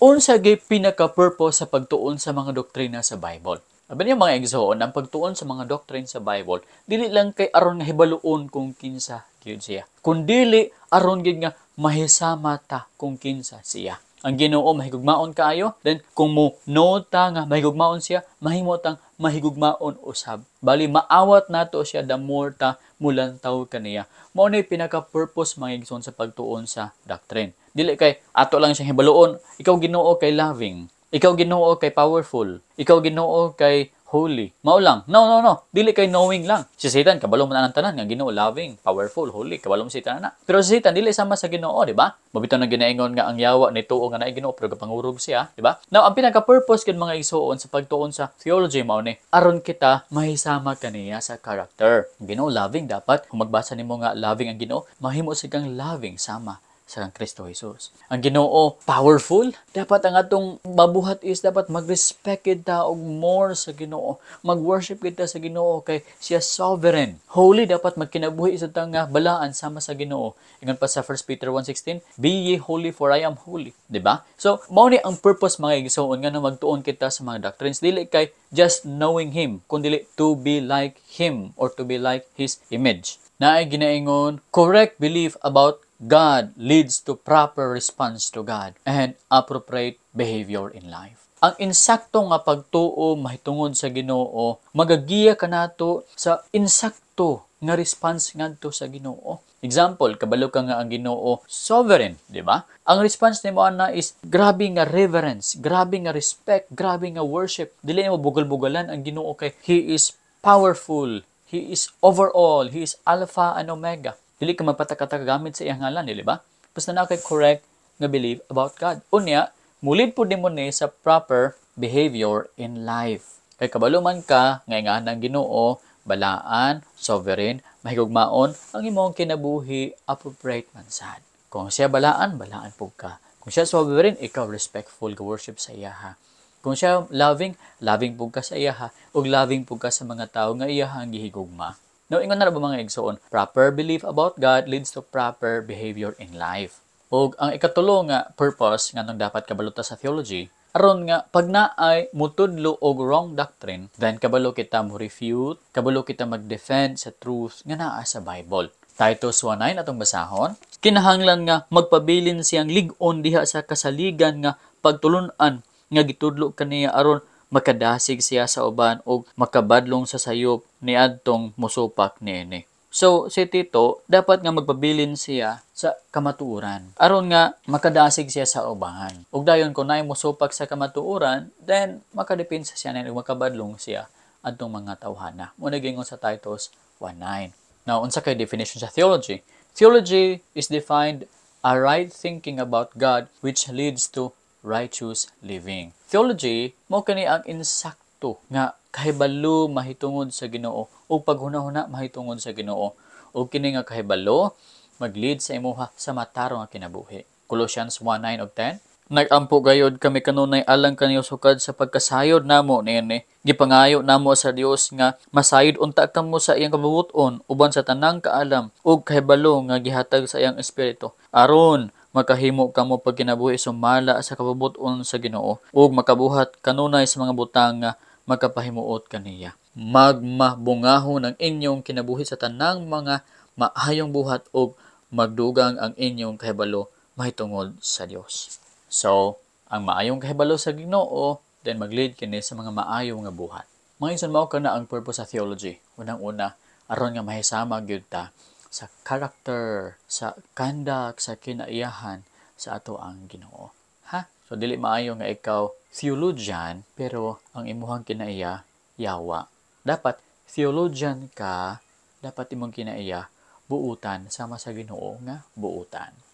unsa gay pinaka-purpose sa pagtuon sa mga doktrina sa Bible. Abi niya mga igsoon, ang pagtuon sa mga doktrina sa Bible, dili lang kay aron nga hibaluon kung kinsa gyud siya. Kun aron gid nga mahisama ta kung kinsa siya. Ang Ginoo mahigugmaon kaayo, then kung mo nota nga mahigugmaon siya, mahimo tang mahigugmaon usab. Bali maawat nato siya the more ta mulantaw kaniya. Mao ni pinaka-purpose mga igsoon sa pagtuon sa doctrine dili kay ato lang siyang hibaluon ikaw Ginoo kay loving ikaw Ginoo kay powerful ikaw Ginoo kay holy mao lang no no no dili kay knowing lang si Satan kabalo man ang tanan nga Ginoo loving powerful holy kabalo man si Satan na pero si Satan dili sama sa Ginoo di ba mabito na ginaingon nga ang yawa ni tuo nga naay Ginoo pero kapangurog siya di ba now ang pinaka purpose kin mga igsuon sa pagtuon sa theology mao ni aron kita mahisama kaniya sa character Ginoo loving dapat kung magbasa nimo nga loving ang Ginoo mahimo sigang loving sama sa Kristo Jesus. Ang Ginoo powerful, dapat ang atong mabuhat is dapat mag-respect kita og more sa Ginoo. Mag-worship kita sa Ginoo kay siya sovereign. Holy dapat magkinabuhi sa tanga balaan sama sa Ginoo. Ingon pa sa 1 Peter 1:16, "Be ye holy for I am holy." 'Di ba? So, mao ni ang purpose mga igsoon nga magtuon kita sa mga doctrines dili kay just knowing him, kundi to be like him or to be like his image. Naay ginaingon correct belief about God leads to proper response to God and appropriate behavior in life ang insakto nga pagtuo mahitungod sa Ginoo magagiya kanato sa insakto nga response ngadto sa Ginoo example kabalo ka nga ang Ginoo sovereign di ba ang response nimo ana is grabe nga reverence grabe nga respect grabe nga worship dili mo bugal-bugalan ang Ginoo kay he is powerful he is overall he is alpha and omega Dili ka magpatakataka gamit sa iyang ngalan, di ba? Basta na kay correct nga belief about God. Unya, mulid po din mo ni sa proper behavior in life. Kay kabalo man ka, ngay nga ng ginoo, balaan, sovereign, mahigugmaon, ang imong kinabuhi, appropriate man sad. Kung siya balaan, balaan po ka. Kung siya sovereign, ikaw respectful, worship sa iya ha. Kung siya loving, loving po ka sa iya ha. O loving po ka sa mga tao nga iya ha ang gihigugma. Now, ingon na ba mga igsoon, proper belief about God leads to proper behavior in life. O ang ikatulo nga ah, purpose nga nung dapat kabaluta sa theology, aron nga pag naay mutudlo og wrong doctrine, then kabalo kita mo refute, kabalo kita mag-defend sa truth nga naa sa Bible. Titus 1.9 atong basahon, kinahanglan nga magpabilin siyang ligon diha sa kasaligan nga pagtulunan nga gitudlo kaniya aron makadasig siya sa uban o makabadlong sa sayop ni adtong musupak nene. So, si Tito, dapat nga magpabilin siya sa kamatuuran. Aron nga, makadasig siya sa ubahan. Ug dayon ko na musupak sa kamatuuran, then makadepinsa siya na makabadlong siya adtong mga tawhana. Muna gingon sa Titus 1.9. Now, unsa kay definition sa theology? Theology is defined a right thinking about God which leads to righteous living. Theology, mo kani ang insakto nga kahibalo mahitungod sa ginoo o paghunahuna mahitungod sa ginoo o kini nga kahibalo maglead sa imuha sa matarong nga kinabuhi. Colossians 1:9 og 10 Nagampo gayod kami kanunay alang kaniyo sukad sa pagkasayod namo niini. Gipangayo namo sa Dios nga masayod unta kamo sa iyang kabubuton uban sa tanang kaalam ug kahibalo nga gihatag sa iyang espiritu. Aron makahimo kamo pag kinabuhi sumala sa kapabuton sa Ginoo ug makabuhat kanunay sa mga butang nga makapahimuot kaniya magmabungahon ang inyong kinabuhi sa tanang mga maayong buhat ug magdugang ang inyong kahibalo mahitungod sa Dios so ang maayong kahibalo sa Ginoo then maglead kini sa mga maayong nga buhat mga insan mao na ang purpose sa theology unang-una aron nga mahisama gyud ta sa character, sa conduct, sa kinaiyahan sa ato ang Ginoo. Ha? So dili maayo nga ikaw theologian pero ang imuhang kinaiya yawa. Dapat theologian ka, dapat imong kinaiya buutan sama sa Ginoo nga buutan.